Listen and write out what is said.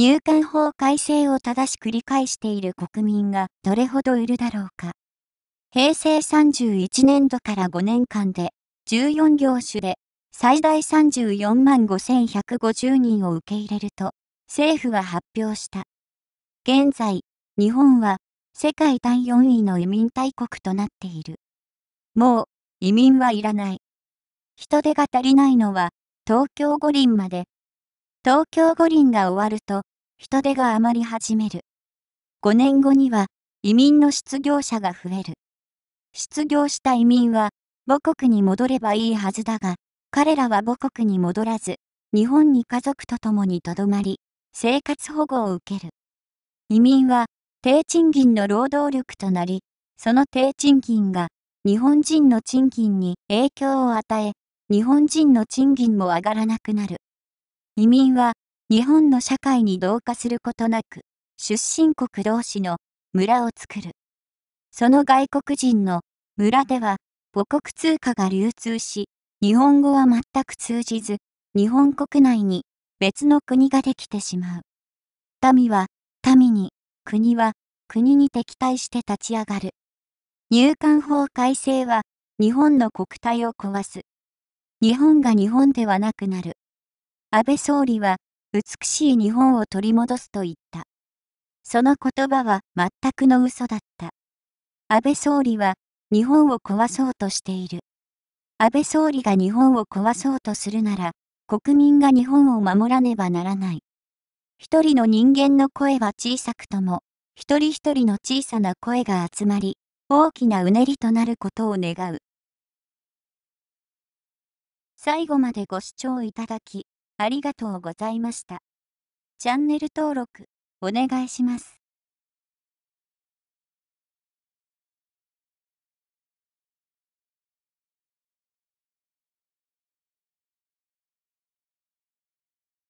入管法改正を正しく理解している国民がどれほどいるだろうか。平成31年度から5年間で14業種で最大34万5150人を受け入れると政府は発表した。現在、日本は世界第4位の移民大国となっている。もう移民はいらない。人手が足りないのは東京五輪まで東京五輪が終わると、人手が余り始める。5年後には、移民の失業者が増える。失業した移民は、母国に戻ればいいはずだが、彼らは母国に戻らず、日本に家族と共にとどまり、生活保護を受ける。移民は、低賃金の労働力となり、その低賃金が、日本人の賃金に影響を与え、日本人の賃金も上がらなくなる。移民は日本の社会に同化することなく出身国同士の村を作る。その外国人の村では母国通貨が流通し、日本語は全く通じず、日本国内に別の国ができてしまう。民は民に、国は国に敵対して立ち上がる。入管法改正は日本の国体を壊す。日本が日本ではなくなる。安倍総理は、美しい日本を取り戻すと言った。その言葉は全くの嘘だった。安倍総理は、日本を壊そうとしている。安倍総理が日本を壊そうとするなら、国民が日本を守らねばならない。一人の人間の声は小さくとも、一人一人の小さな声が集まり、大きなうねりとなることを願う。最後までご視聴いただき、ありがとうございました。チャンネル登録、お願いします。